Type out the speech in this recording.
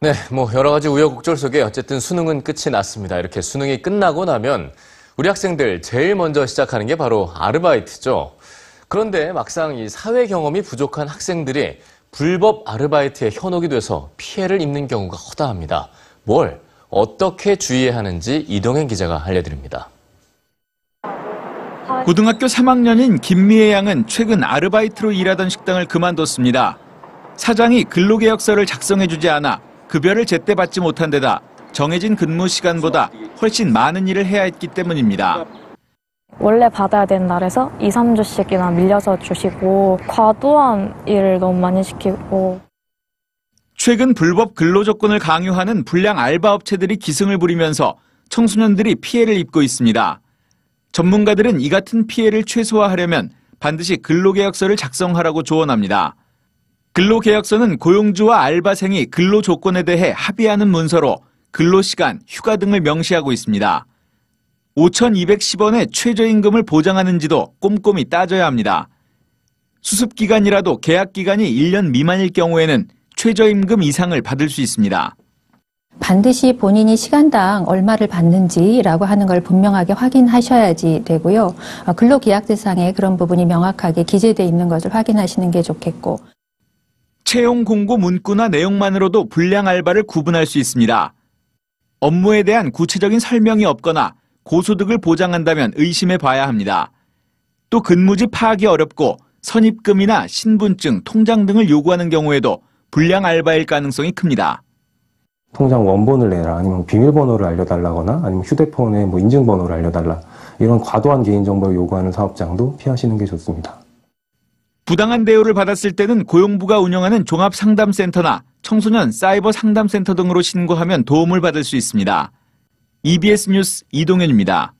네, 뭐 여러 가지 우여곡절 속에 어쨌든 수능은 끝이 났습니다. 이렇게 수능이 끝나고 나면 우리 학생들 제일 먼저 시작하는 게 바로 아르바이트죠. 그런데 막상 이 사회 경험이 부족한 학생들이 불법 아르바이트에 현혹이 돼서 피해를 입는 경우가 허다합니다. 뭘 어떻게 주의해야 하는지 이동현 기자가 알려드립니다. 고등학교 3학년인 김미애 양은 최근 아르바이트로 일하던 식당을 그만뒀습니다. 사장이 근로계약서를 작성해주지 않아 급여를 제때 받지 못한 데다 정해진 근무 시간보다 훨씬 많은 일을 해야 했기 때문입니다. 원래 받아야 되는 날에서 2, 3주씩이나 밀려서 주시고 과도한 일을 너무 많이 시키고 최근 불법 근로 조건을 강요하는 불량 알바 업체들이 기승을 부리면서 청소년들이 피해를 입고 있습니다. 전문가들은 이 같은 피해를 최소화하려면 반드시 근로계약서를 작성하라고 조언합니다. 근로계약서는 고용주와 알바생이 근로 조건에 대해 합의하는 문서로 근로시간, 휴가 등을 명시하고 있습니다. 5,210원의 최저임금을 보장하는지도 꼼꼼히 따져야 합니다. 수습기간이라도 계약기간이 1년 미만일 경우에는 최저임금 이상을 받을 수 있습니다. 반드시 본인이 시간당 얼마를 받는지라고 하는 걸 분명하게 확인하셔야지 되고요. 어, 근로계약대상에 그런 부분이 명확하게 기재되어 있는 것을 확인하시는 게 좋겠고. 채용 공고 문구나 내용만으로도 불량 알바를 구분할 수 있습니다. 업무에 대한 구체적인 설명이 없거나 고소득을 보장한다면 의심해 봐야 합니다. 또 근무지 파악이 어렵고 선입금이나 신분증, 통장 등을 요구하는 경우에도 불량 알바일 가능성이 큽니다. 통장 원본을 내라 아니면 비밀번호를 알려달라거나 아니면 휴대폰의 뭐 인증번호를 알려달라 이런 과도한 개인정보를 요구하는 사업장도 피하시는 게 좋습니다. 부당한 대우를 받았을 때는 고용부가 운영하는 종합상담센터나 청소년 사이버 상담센터 등으로 신고하면 도움을 받을 수 있습니다. EBS 뉴스 이동현입니다.